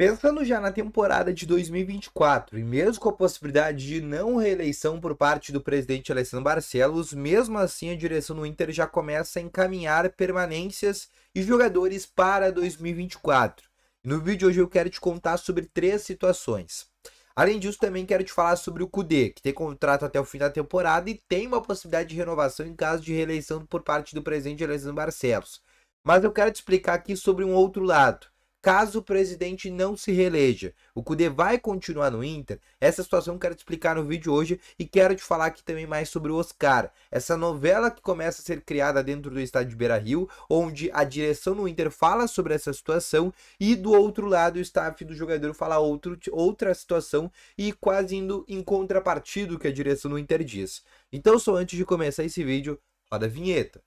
Pensando já na temporada de 2024 e mesmo com a possibilidade de não reeleição por parte do presidente Alessandro Barcelos, mesmo assim a direção do Inter já começa a encaminhar permanências e jogadores para 2024. E no vídeo de hoje eu quero te contar sobre três situações. Além disso, também quero te falar sobre o Kudê, que tem contrato até o fim da temporada e tem uma possibilidade de renovação em caso de reeleição por parte do presidente Alessandro Barcelos. Mas eu quero te explicar aqui sobre um outro lado caso o presidente não se reeleja. O Cudê vai continuar no Inter? Essa situação eu quero te explicar no vídeo hoje e quero te falar aqui também mais sobre o Oscar. Essa novela que começa a ser criada dentro do estádio de Beira-Rio, onde a direção no Inter fala sobre essa situação e do outro lado o staff do jogador fala outro, outra situação e quase indo em contrapartido que a direção do Inter diz. Então só antes de começar esse vídeo, roda a vinheta.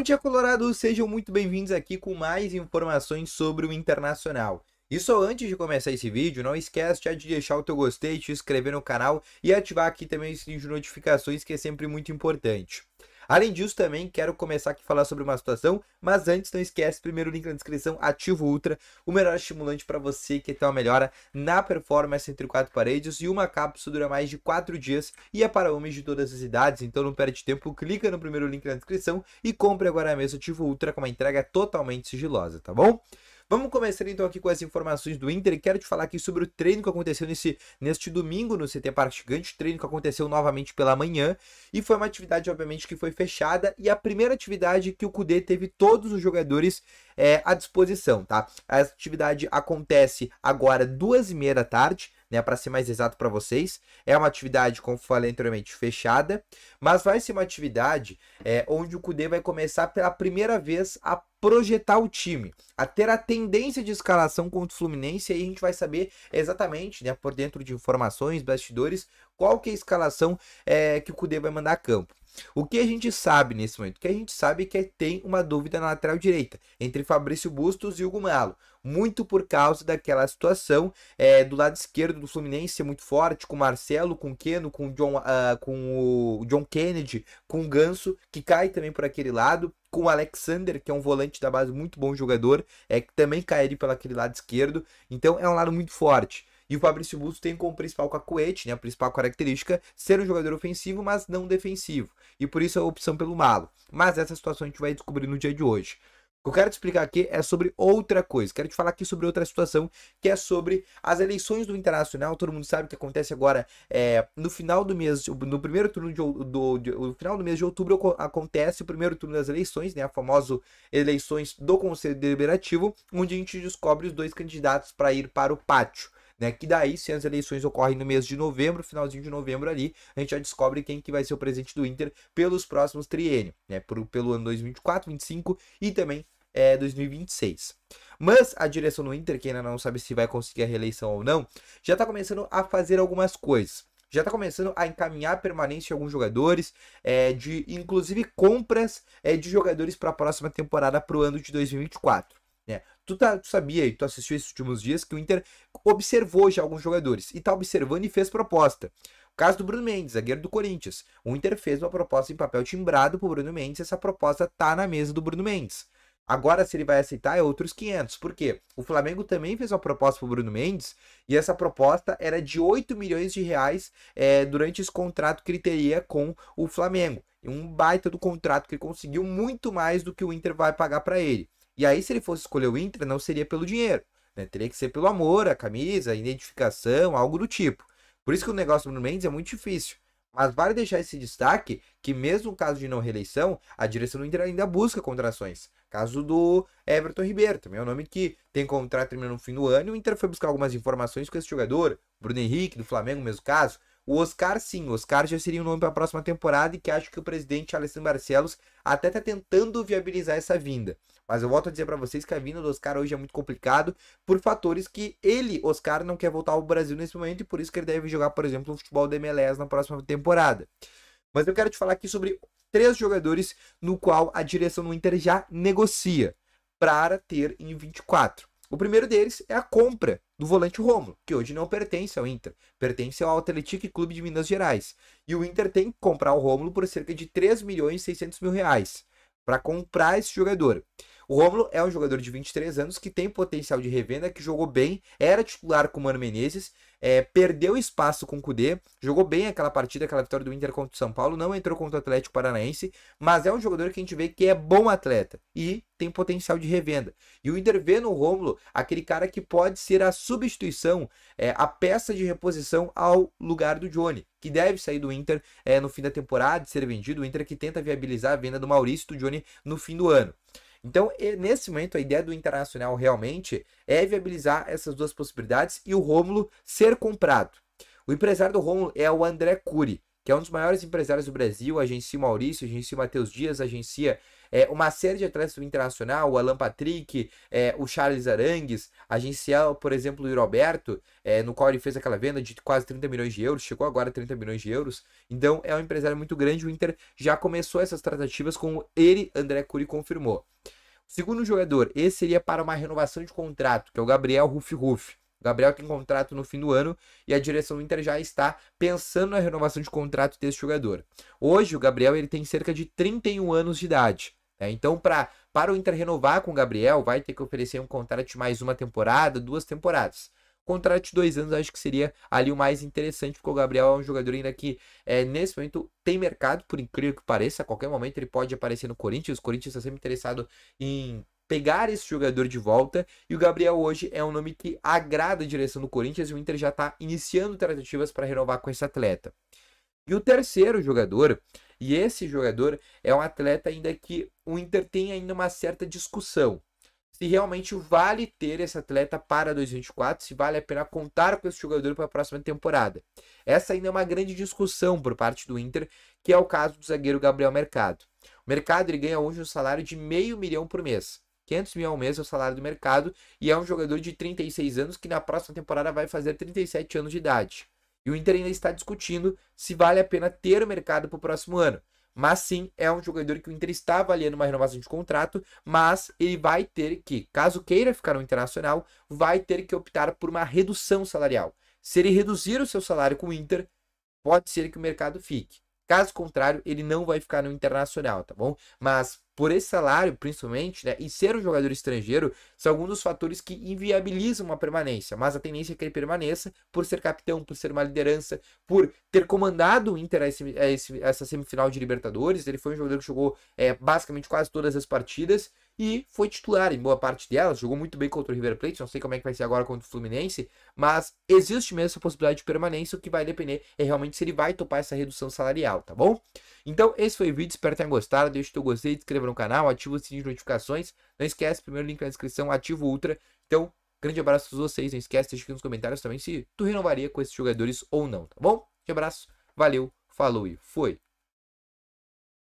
Bom dia, é Colorado! Sejam muito bem-vindos aqui com mais informações sobre o Internacional. E só antes de começar esse vídeo, não esquece já de deixar o teu gostei, te inscrever no canal e ativar aqui também o sininho de notificações que é sempre muito importante. Além disso, também quero começar aqui a falar sobre uma situação, mas antes não esquece, primeiro link na descrição, ativo Ultra, o melhor estimulante para você que tem uma melhora na performance entre quatro paredes e uma cápsula dura mais de quatro dias e é para homens de todas as idades, então não perde tempo, clica no primeiro link na descrição e compre agora mesmo ativo Ultra com uma entrega totalmente sigilosa, tá bom? Vamos começar então aqui com as informações do Inter e quero te falar aqui sobre o treino que aconteceu nesse, neste domingo no CT Parque treino que aconteceu novamente pela manhã e foi uma atividade obviamente que foi fechada e a primeira atividade que o Cudê teve todos os jogadores é, à disposição, tá? A atividade acontece agora duas e meia da tarde, né, para ser mais exato para vocês. É uma atividade, como falei anteriormente, fechada, mas vai ser uma atividade é, onde o Cude vai começar pela primeira vez a projetar o time, a ter a tendência de escalação contra o Fluminense, e aí a gente vai saber exatamente, né, por dentro de informações, bastidores, qual que é a escalação é, que o Cude vai mandar a campo. O que a gente sabe nesse momento? O que a gente sabe é que tem uma dúvida na lateral direita entre Fabrício Bustos e Hugo Malo. Muito por causa daquela situação é, do lado esquerdo do Fluminense muito forte, com Marcelo, com Keno, com, John, uh, com o John Kennedy, com o Ganso, que cai também por aquele lado com o Alexander, que é um volante da base muito bom jogador, é que também cai ali pelo aquele lado esquerdo. Então é um lado muito forte. E o Fabrício Busto tem como principal cacuete, né, a principal característica, ser um jogador ofensivo, mas não defensivo. E por isso é a opção pelo Malo. Mas essa situação a gente vai descobrir no dia de hoje. O que eu quero te explicar aqui é sobre outra coisa. Quero te falar aqui sobre outra situação, que é sobre as eleições do Internacional. Todo mundo sabe o que acontece agora é, no final do mês, no primeiro turno de, do, de, no final do mês de outubro acontece o primeiro turno das eleições, né? A famosa eleições do Conselho Deliberativo, onde a gente descobre os dois candidatos para ir para o pátio né? Que daí, se as eleições ocorrem no mês de novembro, finalzinho de novembro ali, a gente já descobre quem que vai ser o presidente do Inter pelos próximos triênio, né? pelo ano 2024, 2025 e também é, 2026. Mas a direção do Inter, que ainda não sabe se vai conseguir a reeleição ou não, já está começando a fazer algumas coisas já está começando a encaminhar a permanência de alguns jogadores, é, de inclusive compras é, de jogadores para a próxima temporada para o ano de 2024. Né? Tu, tá, tu sabia e tu assistiu esses últimos dias que o Inter observou já alguns jogadores e tá observando e fez proposta. O caso do Bruno Mendes, zagueiro do Corinthians. O Inter fez uma proposta em papel timbrado pro Bruno Mendes e essa proposta tá na mesa do Bruno Mendes. Agora, se ele vai aceitar, é outros 500. Por quê? O Flamengo também fez uma proposta para Bruno Mendes e essa proposta era de 8 milhões de reais é, durante esse contrato que ele teria com o Flamengo. Um baita do contrato que ele conseguiu muito mais do que o Inter vai pagar para ele. E aí, se ele fosse escolher o Inter, não seria pelo dinheiro. Né? Teria que ser pelo amor, a camisa, a identificação, algo do tipo. Por isso que o negócio do Bruno Mendes é muito difícil. Mas vale deixar esse destaque que, mesmo caso de não reeleição, a direção do Inter ainda busca contrações. Caso do Everton Ribeiro, também é um nome que tem contrato terminando no fim do ano. E o Inter foi buscar algumas informações com esse jogador. Bruno Henrique, do Flamengo, mesmo caso. O Oscar, sim, o Oscar já seria um nome para a próxima temporada e que acho que o presidente Alessandro Barcelos até está tentando viabilizar essa vinda. Mas eu volto a dizer para vocês que a vinda do Oscar hoje é muito complicado por fatores que ele, Oscar, não quer voltar ao Brasil nesse momento e por isso que ele deve jogar, por exemplo, o futebol da MLS na próxima temporada. Mas eu quero te falar aqui sobre três jogadores no qual a direção do Inter já negocia para ter em 24. O primeiro deles é a compra do volante Romulo, que hoje não pertence ao Inter, pertence ao Atletic Clube de Minas Gerais. E o Inter tem que comprar o Romulo por cerca de 3 milhões e 600 mil reais para comprar esse jogador. O Romulo é um jogador de 23 anos que tem potencial de revenda, que jogou bem, era titular com o Mano Menezes, é, perdeu espaço com o Cude, jogou bem aquela partida, aquela vitória do Inter contra o São Paulo, não entrou contra o Atlético Paranaense, mas é um jogador que a gente vê que é bom atleta e tem potencial de revenda. E o Inter vê no Romulo, aquele cara que pode ser a substituição, é, a peça de reposição ao lugar do Johnny, que deve sair do Inter é, no fim da temporada e ser vendido. O Inter que tenta viabilizar a venda do Maurício do Johnny no fim do ano. Então, nesse momento, a ideia do Internacional realmente é viabilizar essas duas possibilidades e o Rômulo ser comprado. O empresário do Rômulo é o André Cury, que é um dos maiores empresários do Brasil, agencia o Maurício, agencia o Matheus Dias, agencia é, uma série de atletas do Internacional, o Alan Patrick, é, o Charles Arangues, a por exemplo, o Roberto, é, no qual ele fez aquela venda de quase 30 milhões de euros, chegou agora a 30 milhões de euros. Então é um empresário muito grande. O Inter já começou essas tratativas com ele, André Cury confirmou. Segundo jogador, esse seria para uma renovação de contrato, que é o Gabriel Rufi Rufi. Gabriel tem contrato no fim do ano e a direção do Inter já está pensando na renovação de contrato desse jogador. Hoje, o Gabriel ele tem cerca de 31 anos de idade. É, então, pra, para o Inter renovar com o Gabriel, vai ter que oferecer um contrato de mais uma temporada, duas temporadas. Contrato de dois anos acho que seria ali o mais interessante, porque o Gabriel é um jogador ainda que é, nesse momento tem mercado, por incrível que pareça. A qualquer momento ele pode aparecer no Corinthians. O Corinthians está sempre interessado em pegar esse jogador de volta. E o Gabriel hoje é um nome que agrada a direção do Corinthians e o Inter já está iniciando tratativas para renovar com esse atleta. E o terceiro jogador e esse jogador é um atleta ainda que o Inter tem ainda uma certa discussão. Se realmente vale ter esse atleta para 2024, se vale a pena contar com esse jogador para a próxima temporada. Essa ainda é uma grande discussão por parte do Inter, que é o caso do zagueiro Gabriel Mercado. O Mercado ele ganha hoje um salário de meio milhão por mês. 500 mil ao mês é o salário do mercado e é um jogador de 36 anos que na próxima temporada vai fazer 37 anos de idade. E o Inter ainda está discutindo se vale a pena ter o mercado para o próximo ano. Mas sim, é um jogador que o Inter está avaliando uma renovação de contrato, mas ele vai ter que, caso queira ficar no Internacional, vai ter que optar por uma redução salarial. Se ele reduzir o seu salário com o Inter, pode ser que o mercado fique. Caso contrário, ele não vai ficar no Internacional, tá bom? Mas por esse salário, principalmente, né, e ser um jogador estrangeiro, são alguns dos fatores que inviabilizam a permanência. Mas a tendência é que ele permaneça por ser capitão, por ser uma liderança, por ter comandado o Inter a esse, a esse, a essa semifinal de Libertadores. Ele foi um jogador que jogou é, basicamente quase todas as partidas e foi titular em boa parte delas. Jogou muito bem contra o River Plate, não sei como é que vai ser agora contra o Fluminense, mas existe mesmo essa possibilidade de permanência. O que vai depender é realmente se ele vai topar essa redução salarial, tá bom? Então, esse foi o vídeo. Espero que tenham gostado. Deixe o seu gostei, se inscreva no canal, ativa o sininho de notificações. Não esquece, primeiro link na descrição, ativa o Ultra. Então, grande abraço a todos vocês. Não esquece, deixa aqui nos comentários também se tu renovaria com esses jogadores ou não, tá bom? Um abraço, valeu, falou e foi!